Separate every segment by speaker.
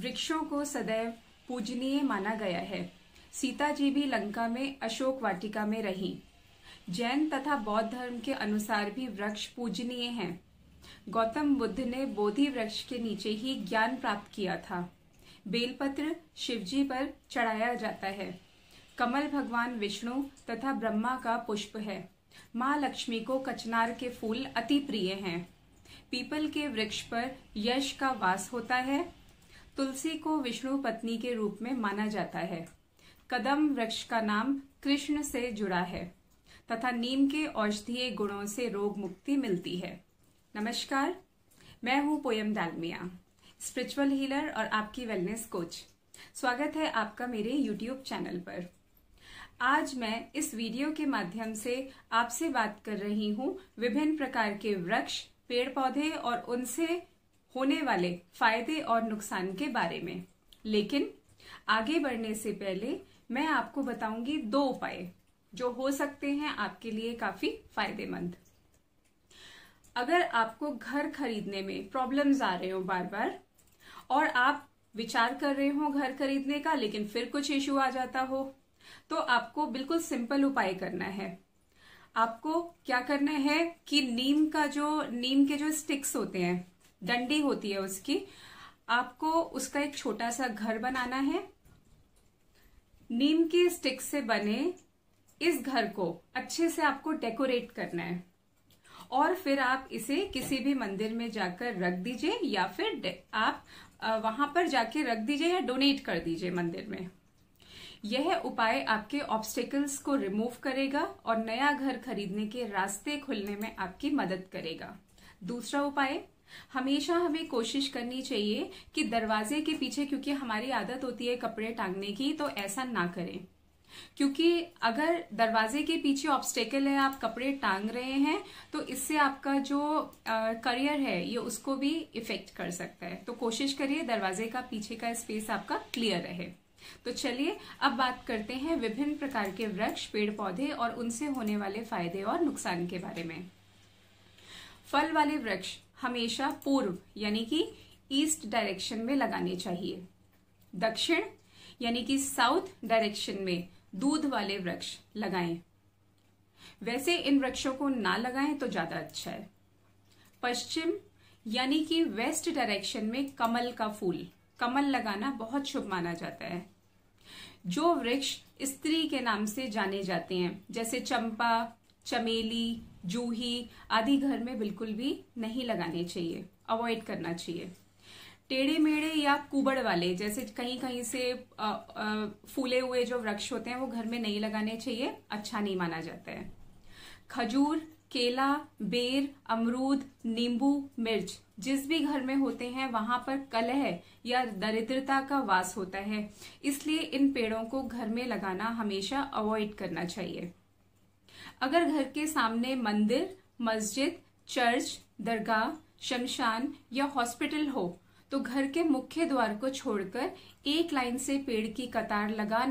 Speaker 1: वृक्षों को सदैव पूजनीय माना गया है सीता जी भी लंका में अशोक वाटिका में रही जैन तथा बौद्ध धर्म के अनुसार भी वृक्ष पूजनीय हैं। गौतम बुद्ध ने बोधि वृक्ष के नीचे ही ज्ञान प्राप्त किया था बेलपत्र शिवजी पर चढ़ाया जाता है कमल भगवान विष्णु तथा ब्रह्मा का पुष्प है माँ लक्ष्मी को कचनार के फूल अति प्रिय हैं पीपल के वृक्ष पर यश का वास होता है तुलसी को विष्णु पत्नी के रूप में माना जाता है कदम वृक्ष का नाम कृष्ण से जुड़ा है तथा नीम के औषधीय गुणों से रोग मुक्ति मिलती है नमस्कार मैं हूँ पोयम डालमिया स्पिरिचुअल हीलर और आपकी वेलनेस कोच स्वागत है आपका मेरे यूट्यूब चैनल पर आज मैं इस वीडियो के माध्यम से आपसे बात कर रही हूँ विभिन्न प्रकार के वृक्ष पेड़ पौधे और उनसे होने वाले फायदे और नुकसान के बारे में लेकिन आगे बढ़ने से पहले मैं आपको बताऊंगी दो उपाय जो हो सकते हैं आपके लिए काफी फायदेमंद अगर आपको घर खरीदने में प्रॉब्लम्स आ रहे हो बार बार और आप विचार कर रहे हो घर खरीदने का लेकिन फिर कुछ इश्यू आ जाता हो तो आपको बिल्कुल सिंपल उपाय करना है आपको क्या करना है कि नीम का जो नीम के जो स्टिक्स होते हैं डंडी होती है उसकी आपको उसका एक छोटा सा घर बनाना है नीम के स्टिक से बने इस घर को अच्छे से आपको डेकोरेट करना है और फिर आप इसे किसी भी मंदिर में जाकर रख दीजिए या फिर आप वहां पर जाके रख दीजिए या डोनेट कर दीजिए मंदिर में यह उपाय आपके ऑब्स्टेकल्स को रिमूव करेगा और नया घर खरीदने के रास्ते खुलने में आपकी मदद करेगा दूसरा उपाय हमेशा हमें कोशिश करनी चाहिए कि दरवाजे के पीछे क्योंकि हमारी आदत होती है कपड़े टांगने की तो ऐसा ना करें क्योंकि अगर दरवाजे के पीछे ऑब्स्टेकल है आप कपड़े टांग रहे हैं तो इससे आपका जो आ, करियर है ये उसको भी इफेक्ट कर सकता है तो कोशिश करिए दरवाजे का पीछे का स्पेस आपका क्लियर रहे तो चलिए अब बात करते हैं विभिन्न प्रकार के वृक्ष पेड़ पौधे और उनसे होने वाले फायदे और नुकसान के बारे में फल वाले वृक्ष हमेशा पूर्व यानी कि ईस्ट डायरेक्शन में लगाने चाहिए दक्षिण यानी कि साउथ डायरेक्शन में दूध वाले वृक्ष लगाएं वैसे इन वृक्षों को ना लगाएं तो ज्यादा अच्छा है पश्चिम यानी कि वेस्ट डायरेक्शन में कमल का फूल कमल लगाना बहुत शुभ माना जाता है जो वृक्ष स्त्री के नाम से जाने जाते हैं जैसे चंपा चमेली जूही आदि घर में बिल्कुल भी नहीं लगाने चाहिए अवॉइड करना चाहिए टेढ़े मेढ़े या कुबड़ वाले जैसे कहीं कहीं से आ, आ, फूले हुए जो वृक्ष होते हैं वो घर में नहीं लगाने चाहिए अच्छा नहीं माना जाता है खजूर केला बेर अमरूद नींबू मिर्च जिस भी घर में होते हैं वहां पर कलह या दरिद्रता का वास होता है इसलिए इन पेड़ों को घर में लगाना हमेशा अवॉइड करना चाहिए अगर घर के सामने मंदिर मस्जिद चर्च दरगाह शमशान या हॉस्पिटल हो तो घर के मुख्य द्वार को छोड़कर एक लाइन से पेड़ की कतार लगा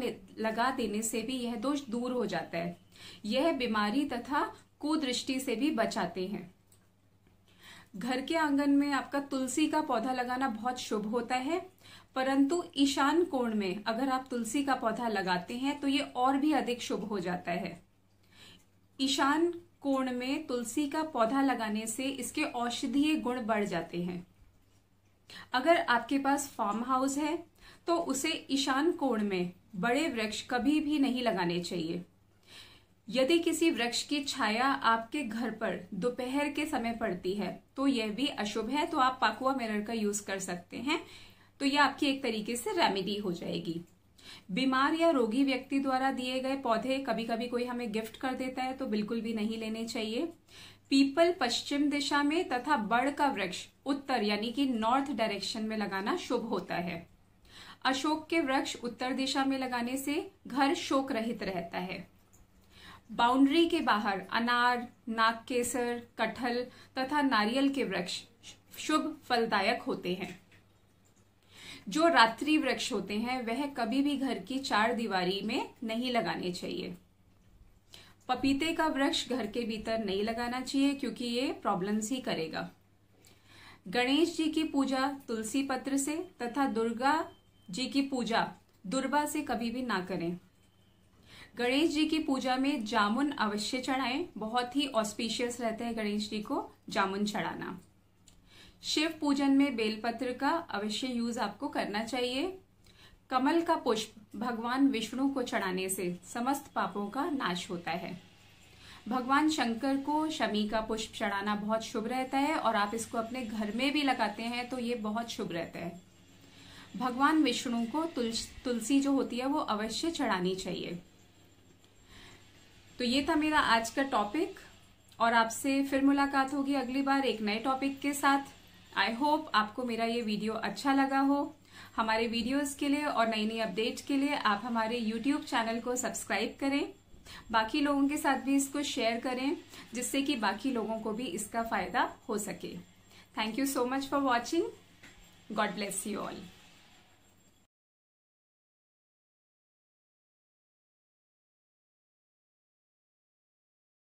Speaker 1: लगा देने से भी यह दोष दूर हो जाता है यह बीमारी तथा कुदृष्टि से भी बचाते हैं घर के आंगन में आपका तुलसी का पौधा लगाना बहुत शुभ होता है परंतु ईशान कोण में अगर आप तुलसी का पौधा लगाते हैं तो ये और भी अधिक शुभ हो जाता है ईशान कोण में तुलसी का पौधा लगाने से इसके औषधीय गुण बढ़ जाते हैं अगर आपके पास फार्म हाउस है तो उसे ईशान कोण में बड़े वृक्ष कभी भी नहीं लगाने चाहिए यदि किसी वृक्ष की छाया आपके घर पर दोपहर के समय पड़ती है तो यह भी अशुभ है तो आप पाकुआ मिरर का यूज कर सकते हैं तो यह आपकी एक तरीके से रेमेडी हो जाएगी बीमार या रोगी व्यक्ति द्वारा दिए गए पौधे कभी कभी कोई हमें गिफ्ट कर देता है तो बिल्कुल भी नहीं लेने चाहिए पीपल पश्चिम दिशा में तथा बड़ का वृक्ष उत्तर यानी कि नॉर्थ डायरेक्शन में लगाना शुभ होता है अशोक के वृक्ष उत्तर दिशा में लगाने से घर शोक रहित रहता है बाउंड्री के बाहर अनार नाग केसर कटहल तथा नारियल के वृक्ष शुभ फलदायक होते हैं जो रात्रि वृक्ष होते हैं वह कभी भी घर की चार दीवारी में नहीं लगाने चाहिए पपीते का वृक्ष घर के भीतर नहीं लगाना चाहिए क्योंकि ये प्रॉब्लम्स ही करेगा गणेश जी की पूजा तुलसी पत्र से तथा दुर्गा जी की पूजा दुर्बा से कभी भी ना करें गणेश जी की पूजा में जामुन अवश्य चढ़ाएं बहुत ही ऑस्पिशियस रहते हैं गणेश जी को जामुन चढ़ाना शिव पूजन में बेलपत्र का अवश्य यूज आपको करना चाहिए कमल का पुष्प भगवान विष्णु को चढ़ाने से समस्त पापों का नाश होता है भगवान शंकर को शमी का पुष्प चढ़ाना बहुत शुभ रहता है और आप इसको अपने घर में भी लगाते हैं तो ये बहुत शुभ रहता है भगवान विष्णु को तुल तुलसी जो होती है वो अवश्य चढ़ानी चाहिए तो ये था मेरा आज का टॉपिक और आपसे फिर मुलाकात होगी अगली बार एक नए टॉपिक के साथ आई होप आपको मेरा ये वीडियो अच्छा लगा हो हमारे वीडियोस के लिए और नई नई अपडेट के लिए आप हमारे यूट्यूब चैनल को सब्सक्राइब करें बाकी लोगों के साथ भी इसको शेयर करें जिससे कि बाकी लोगों को भी इसका फायदा हो सके thank you so much for watching God bless you all